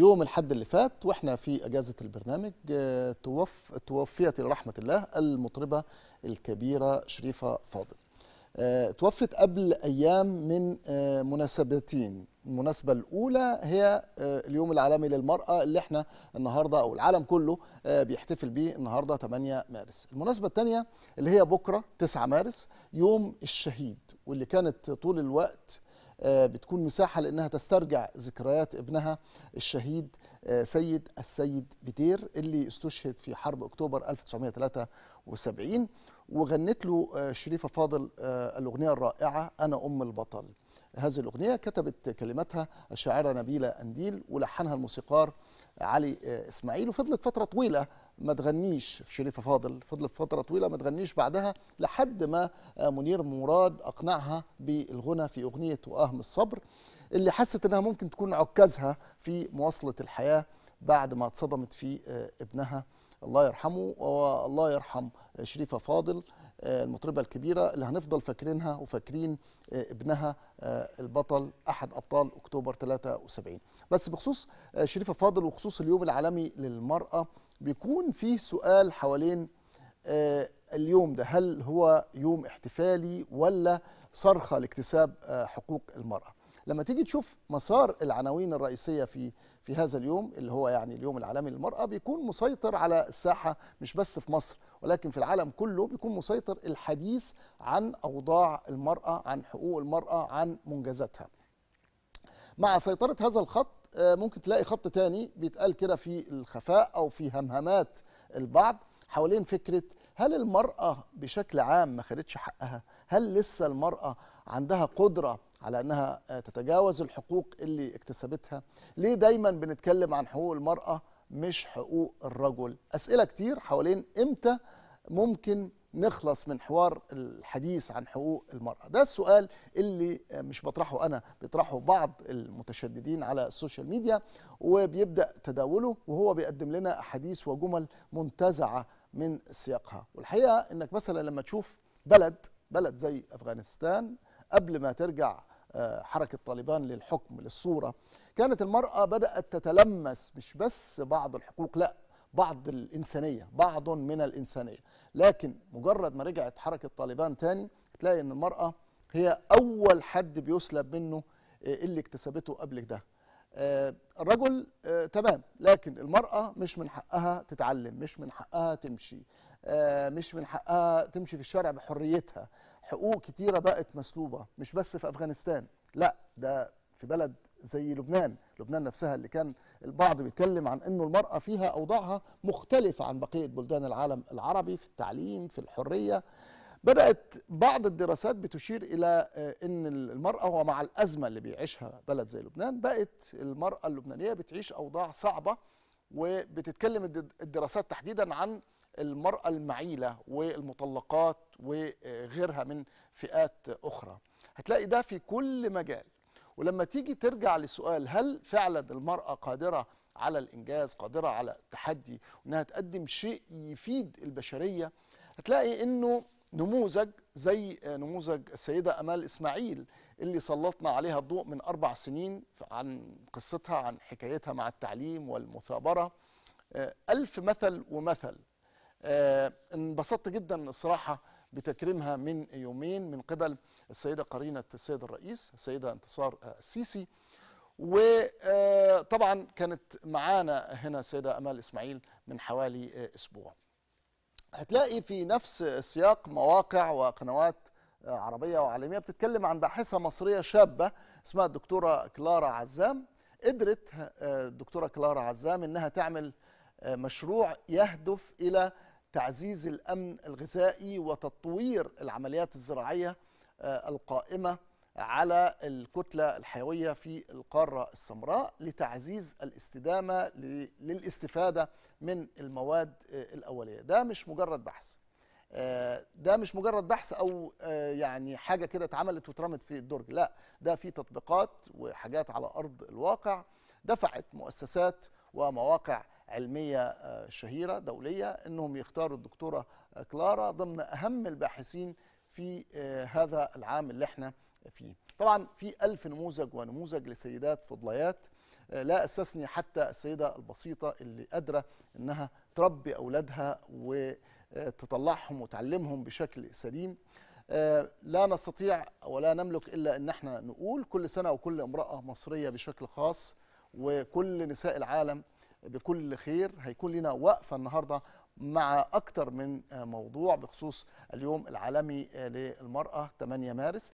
يوم الحد اللي فات واحنا في اجازه البرنامج آه، توف توفيت الى رحمه الله المطربه الكبيره شريفه فاضل آه، توفت قبل ايام من آه، مناسبتين المناسبه الاولى هي اليوم العالمي للمراه اللي احنا النهارده او العالم كله بيحتفل بيه النهارده 8 مارس المناسبه الثانيه اللي هي بكره 9 مارس يوم الشهيد واللي كانت طول الوقت آه، بتكون مساحه لانها تسترجع ذكريات ابنها الشهيد آه، سيد السيد بدير اللي استشهد في حرب اكتوبر 1973 وغنت له آه، شريفه فاضل الاغنيه الرائعه انا ام البطل. هذه الاغنيه كتبت كلماتها الشاعره نبيله انديل ولحنها الموسيقار علي آه، اسماعيل وفضلت فتره طويله ما تغنيش في شريفه فاضل فضلت فتره طويله ما تغنيش بعدها لحد ما آه، منير مراد اقنعها بالغنى في اغنيه واهم الصبر اللي حست انها ممكن تكون عكازها في مواصله الحياه بعد ما اتصدمت في آه، ابنها الله يرحمه والله يرحم شريفه فاضل آه، المطربه الكبيره اللي هنفضل فاكرينها وفاكرين آه، ابنها آه، البطل احد ابطال اكتوبر 73 بس بخصوص شريفه فاضل وخصوص اليوم العالمي للمراه بيكون فيه سؤال حوالين اليوم ده هل هو يوم احتفالي ولا صرخه لاكتساب حقوق المراه لما تيجي تشوف مسار العناوين الرئيسيه في في هذا اليوم اللي هو يعني اليوم العالمي للمراه بيكون مسيطر على الساحه مش بس في مصر ولكن في العالم كله بيكون مسيطر الحديث عن اوضاع المراه عن حقوق المراه عن منجزاتها مع سيطره هذا الخط آه، ممكن تلاقي خط تاني بيتقال كده في الخفاء او في همهمات البعض حوالين فكره هل المراه بشكل عام ما خدتش حقها هل لسه المراه عندها قدره على انها آه، تتجاوز الحقوق اللي اكتسبتها ليه دايما بنتكلم عن حقوق المراه مش حقوق الرجل اسئله كتير حوالين امتى ممكن نخلص من حوار الحديث عن حقوق المرأة ده السؤال اللي آه، مش بطرحه أنا بيطرحه بعض المتشددين على السوشيال ميديا وبيبدأ تداوله وهو بيقدم لنا أحاديث وجمل منتزعة من سياقها والحقيقة أنك مثلا لما تشوف بلد بلد زي أفغانستان قبل ما ترجع حركه طالبان للحكم للصوره كانت المراه بدات تتلمس مش بس بعض الحقوق لا بعض الانسانيه بعض من الانسانيه لكن مجرد ما رجعت حركه طالبان تاني تلاقي ان المراه هي اول حد بيسلب منه آه، اللي اكتسبته قبل ده آه، الرجل آه، تمام لكن المرأة مش من حقها تتعلم مش من حقها تمشي مش من حقها تمشي في الشارع بحريتها حقوق كتيره بقت مسلوبه مش بس في افغانستان لا ده في بلد زي لبنان لبنان نفسها اللي كان البعض بيتكلم عن انه المراه فيها اوضاعها مختلفه عن بقيه بلدان العالم العربي في التعليم في الحريه بدات بعض الدراسات بتشير الى آه، ان المراه ومع الازمه اللي بيعيشها بلد زي لبنان بقت المراه اللبنانيه بتعيش اوضاع صعبه وبتتكلم الدراسات تحديدا عن المرأة المعيلة والمطلقات وغيرها من فئات أخرى هتلاقي ده في كل مجال ولما تيجي ترجع لسؤال هل فعلا المرأة قادرة على الإنجاز قادرة على التحدي وإنها تقدم شيء يفيد البشرية هتلاقي إنه نموذج زي نموذج السيدة أمال إسماعيل اللي سلطنا عليها الضوء من أربع سنين عن قصتها عن حكايتها مع التعليم والمثابرة ألف مثل ومثل آه، انبسطت جدا الصراحه بتكريمها من يومين من قبل السيده قرينه السيد الرئيس السيده انتصار السيسي وطبعا كانت معانا هنا السيده امال اسماعيل من حوالي اسبوع هتلاقي في نفس السياق مواقع وقنوات عربيه وعالميه بتتكلم عن باحثه مصريه شابه اسمها الدكتوره كلارا عزام قدرت آه، الدكتوره كلارا عزام انها تعمل آه، مشروع يهدف الى تعزيز الأمن الغذائي وتطوير العمليات الزراعية آه، القائمة على الكتلة الحيوية في القارة السمراء لتعزيز الاستدامة للاستفادة من المواد آه، الأولية ده مش مجرد بحث آه، ده مش مجرد بحث أو يعني حاجة كده اتعملت واترمت في الدرج لا ده في تطبيقات وحاجات على أرض الواقع دفعت مؤسسات ومواقع علميه آه، شهيره دوليه انهم يختاروا الدكتوره آه، كلارا ضمن اهم الباحثين في آه، هذا العام اللي احنا فيه طبعا في ألف نموذج ونموذج لسيدات فضليات لا استثني حتى السيده البسيطه اللي قادره انها تربي اولادها وتطلعهم وتعلمهم بشكل سليم لا نستطيع ولا نملك الا ان احنا نقول كل سنه وكل امراه مصريه بشكل خاص وكل نساء العالم بكل خير هيكون لنا وقفه النهارده مع اكتر من موضوع بخصوص اليوم العالمي للمراه 8 مارس